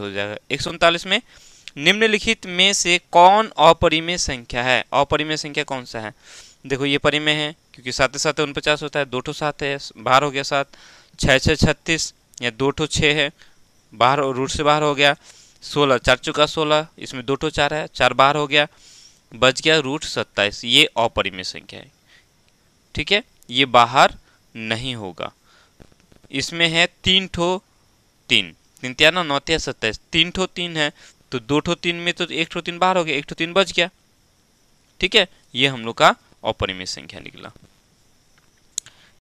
हो जाएगा एक में निम्नलिखित में से कौन अपरिमेय संख्या है अपरिमेय संख्या कौन सा है देखो ये परिमेय है क्योंकि सात सात उनपचास होता है दो ठो सात है बाहर हो गया सात छः छः छत्तीस या दो ठो छः है बाहर रूट से बाहर हो गया सोलह चार चुका सोलह इसमें दो ठो चार है चार बाहर हो गया बच गया रूट सत्ताईस ये अपरिमेय संख्या है ठीक है ये बाहर नहीं होगा इसमें है तीन ठो तीन नौ नौतिया सत्ताईस तीन ठो तीन है तो दो ठो तीन में तो एक ठो तीन बाहर हो गया एक ठो तीन बच गया ठीक है ये हम लोग का अपरिमेय संख्या निकला